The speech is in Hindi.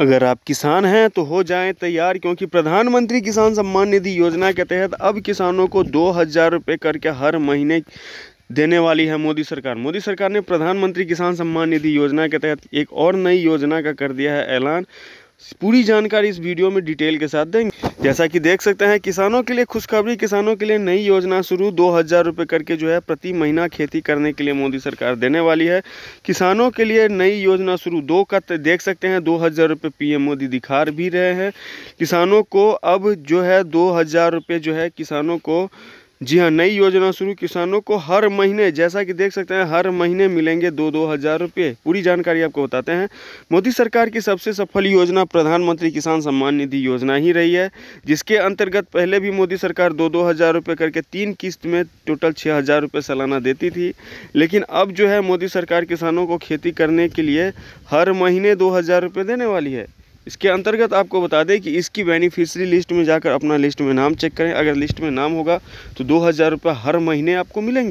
अगर आप किसान हैं तो हो जाएं तैयार क्योंकि प्रधानमंत्री किसान सम्मान निधि योजना के तहत अब किसानों को दो हज़ार रुपये करके हर महीने देने वाली है मोदी सरकार मोदी सरकार ने प्रधानमंत्री किसान सम्मान निधि योजना के तहत एक और नई योजना का कर दिया है ऐलान पूरी जानकारी इस वीडियो में डिटेल के साथ देंगे जैसा कि देख सकते हैं किसानों के लिए खुशखबरी किसानों के लिए नई योजना शुरू दो हज़ार रुपये करके जो है प्रति महीना खेती करने के लिए मोदी सरकार देने वाली है किसानों के लिए नई योजना शुरू दो का देख सकते हैं दो हज़ार रुपये पी मोदी दिखा भी रहे हैं किसानों को अब जो है दो हज़ार रुपये जो है किसानों को जी हाँ नई योजना शुरू किसानों को हर महीने जैसा कि देख सकते हैं हर महीने मिलेंगे दो दो हज़ार रुपये पूरी जानकारी आपको बताते हैं मोदी सरकार की सबसे सफल योजना प्रधानमंत्री किसान सम्मान निधि योजना ही रही है जिसके अंतर्गत पहले भी मोदी सरकार दो दो हज़ार रुपये करके तीन किस्त में टोटल छः हज़ार रुपये सालाना देती थी लेकिन अब जो है मोदी सरकार किसानों को खेती करने के लिए हर महीने दो हज़ार रुपये देने वाली है इसके अंतर्गत आपको बता दें कि इसकी बेनिफिशरी लिस्ट में जाकर अपना लिस्ट में नाम चेक करें अगर लिस्ट में नाम होगा तो दो हज़ार रुपये हर महीने आपको मिलेंगे